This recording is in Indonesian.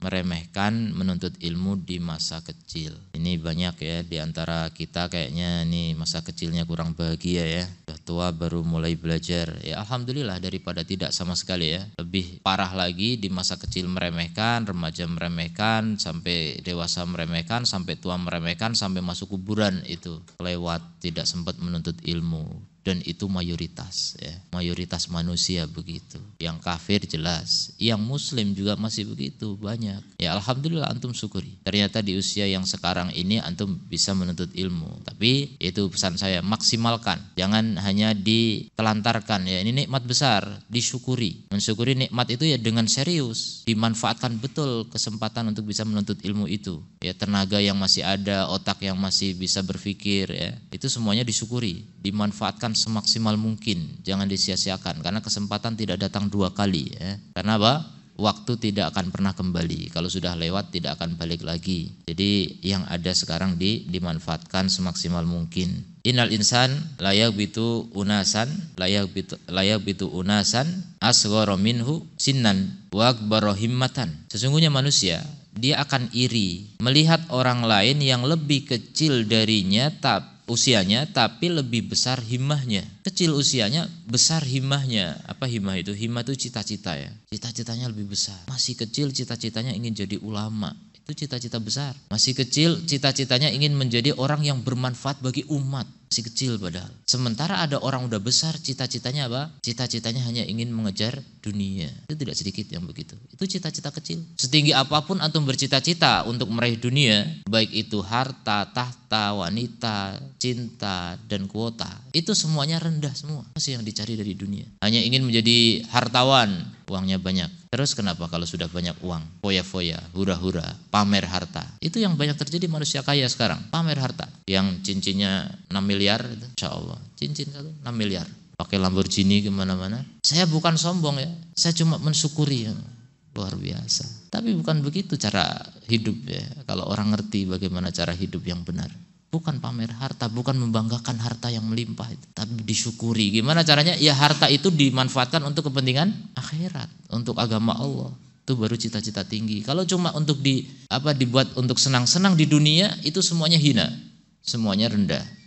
meremehkan menuntut ilmu di masa kecil. Ini banyak ya di antara kita kayaknya nih masa kecilnya kurang bahagia ya. Sudah tua baru mulai belajar. Ya alhamdulillah daripada tidak sama sekali ya. Lebih parah lagi di masa kecil meremehkan, remaja meremehkan, sampai dewasa meremehkan, sampai tua meremehkan, sampai masuk kuburan itu lewat tidak sempat menuntut ilmu dan itu mayoritas ya mayoritas manusia begitu yang kafir jelas yang muslim juga masih begitu banyak ya alhamdulillah antum syukuri ternyata di usia yang sekarang ini antum bisa menuntut ilmu tapi itu pesan saya maksimalkan jangan hanya ditelantarkan ya ini nikmat besar disyukuri mensyukuri nikmat itu ya dengan serius dimanfaatkan betul kesempatan untuk bisa menuntut ilmu itu ya tenaga yang masih ada otak yang masih bisa berpikir ya itu semuanya disyukuri dimanfaatkan semaksimal mungkin, jangan disia-siakan karena kesempatan tidak datang dua kali ya. Karena apa? Waktu tidak akan pernah kembali. Kalau sudah lewat tidak akan balik lagi. Jadi yang ada sekarang di dimanfaatkan semaksimal mungkin. Inal insan layak bitu unasan layak bitu layak bitu unasan asghara minhu sinan himmatan. Sesungguhnya manusia dia akan iri melihat orang lain yang lebih kecil darinya tapi usianya tapi lebih besar himahnya Kecil usianya, besar himahnya Apa himah itu? himah itu cita-cita ya. Cita-citanya lebih besar. Masih kecil cita-citanya ingin jadi ulama. Itu cita-cita besar. Masih kecil, cita-citanya ingin menjadi orang yang bermanfaat bagi umat. Masih kecil padahal. Sementara ada orang udah besar, cita-citanya apa? Cita-citanya hanya ingin mengejar dunia. Itu tidak sedikit yang begitu. Itu cita-cita kecil. Setinggi apapun antum bercita-cita untuk meraih dunia, baik itu harta, tahta, wanita, cinta, dan kuota, itu semuanya rendah semua. Masih yang dicari dari dunia. Hanya ingin menjadi hartawan, uangnya banyak Terus kenapa kalau sudah banyak uang, foya-foya, hura-hura, pamer harta. Itu yang banyak terjadi manusia kaya sekarang, pamer harta. Yang cincinnya 6 miliar, itu, insya Allah. Cincin satu 6 miliar. Pakai Lamborghini kemana-mana. Saya bukan sombong ya, saya cuma mensyukuri. Ya. Luar biasa. Tapi bukan begitu cara hidup ya. Kalau orang ngerti bagaimana cara hidup yang benar. Bukan pamer harta, bukan membanggakan harta yang melimpah tapi disyukuri. Gimana caranya? Ya harta itu dimanfaatkan untuk kepentingan akhirat, untuk agama Allah. Itu baru cita-cita tinggi. Kalau cuma untuk di apa dibuat untuk senang-senang di dunia itu semuanya hina, semuanya rendah.